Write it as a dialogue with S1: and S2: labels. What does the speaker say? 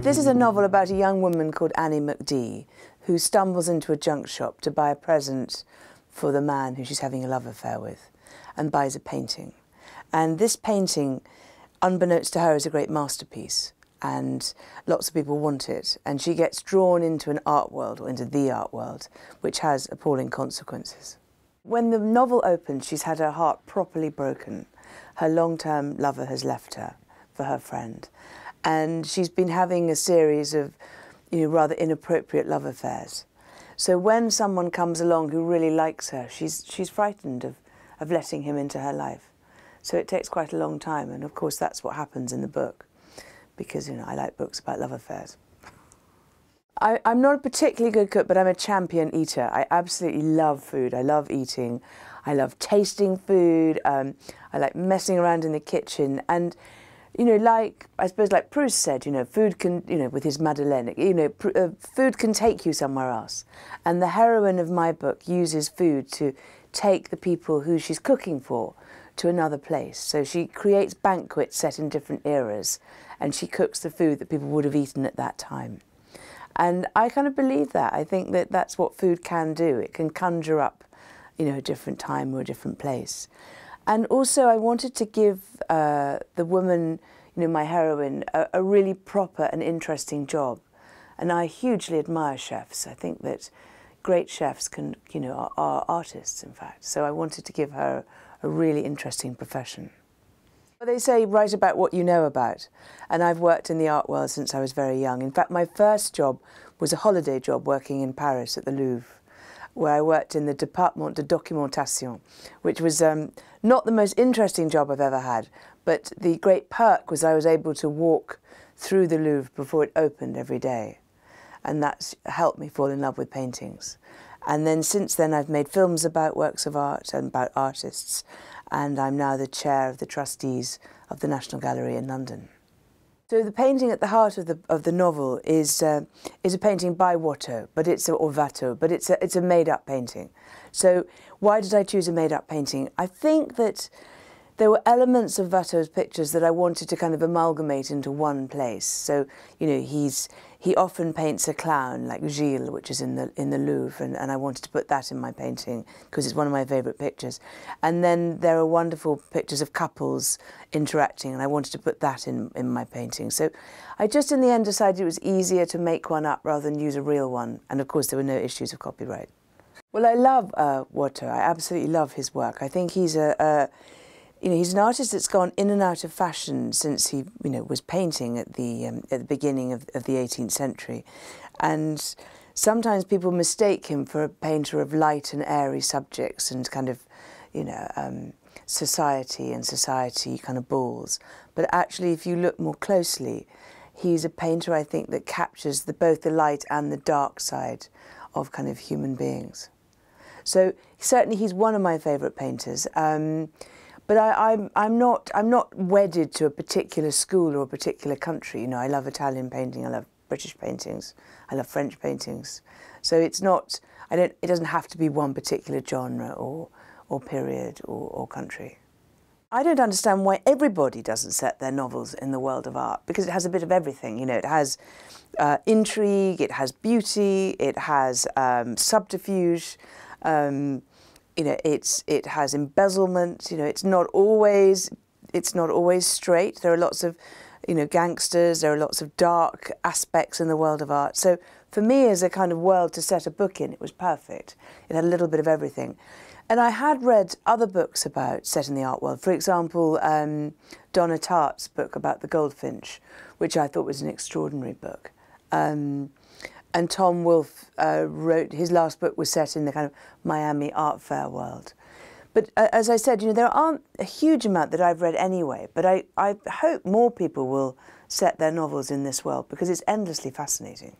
S1: This is a novel about a young woman called Annie McDee who stumbles into a junk shop to buy a present for the man who she's having a love affair with and buys a painting. And this painting, unbeknownst to her, is a great masterpiece and lots of people want it. And she gets drawn into an art world or into the art world, which has appalling consequences. When the novel opens, she's had her heart properly broken. Her long term lover has left her for her friend. And she's been having a series of you know, rather inappropriate love affairs. So when someone comes along who really likes her, she's, she's frightened of, of letting him into her life. So it takes quite a long time. And of course, that's what happens in the book because you know, I like books about love affairs. I, am not a particularly good cook, but I'm a champion eater. I absolutely love food. I love eating. I love tasting food. Um, I like messing around in the kitchen. And, you know, like, I suppose, like Proust said, you know, food can, you know, with his Madeleine, you know, uh, food can take you somewhere else. And the heroine of my book uses food to take the people who she's cooking for to another place. So she creates banquets set in different eras and she cooks the food that people would have eaten at that time. And I kind of believe that. I think that that's what food can do. It can conjure up, you know, a different time or a different place. And also, I wanted to give uh, the woman, you know, my heroine, a, a really proper and interesting job. And I hugely admire chefs. I think that great chefs can, you know, are, are, artists, in fact. So I wanted to give her a really interesting profession. Well, they say write about what you know about, and I've worked in the art world since I was very young. In fact, my first job was a holiday job working in Paris at the Louvre, where I worked in the Department de Documentation, which was um, not the most interesting job I've ever had, but the great perk was I was able to walk through the Louvre before it opened every day, and that's helped me fall in love with paintings. And then since then, I've made films about works of art and about artists, and I'm now the chair of the trustees of the National Gallery in London. So the painting at the heart of the of the novel is uh, is a painting by Watteau, but it's a, or Watteau, but it's a, it's a made up painting. So why did I choose a made up painting? I think that there were elements of Watteau's pictures that I wanted to kind of amalgamate into one place. So, you know, he's he often paints a clown like Gilles, which is in the in the Louvre, and, and I wanted to put that in my painting because it's one of my favourite pictures. And then there are wonderful pictures of couples interacting, and I wanted to put that in in my painting. So, I just in the end decided it was easier to make one up rather than use a real one. And of course, there were no issues of copyright. Well, I love uh, Watteau. I absolutely love his work. I think he's a, a you know, he's an artist that's gone in and out of fashion since he, you know, was painting at the um, at the beginning of, of the 18th century, and sometimes people mistake him for a painter of light and airy subjects and kind of, you know, um, society and society kind of balls. But actually, if you look more closely, he's a painter I think that captures the, both the light and the dark side of kind of human beings. So certainly, he's one of my favourite painters. Um, but I, am I'm, I'm not I'm not wedded to a particular school or a particular country. You know, I love Italian painting. I love British paintings. I love French paintings. So it's not I don't it doesn't have to be one particular genre or or period or, or country. I don't understand why everybody doesn't set their novels in the world of art because it has a bit of everything. You know, it has uh, intrigue, it has beauty, it has um, subterfuge. Um, you know, it's it has embezzlement. You know, it's not always it's not always straight. There are lots of you know gangsters. There are lots of dark aspects in the world of art. So for me, as a kind of world to set a book in, it was perfect. It had a little bit of everything. And I had read other books about set in the art world. For example, um, Donna Tartt's book about the goldfinch, which I thought was an extraordinary book. Um, and Tom Wolfe uh, wrote his last book was set in the kind of Miami art fair world. But uh, as I said, you know, there aren't a huge amount that I've read anyway. But I, I hope more people will set their novels in this world because it's endlessly fascinating.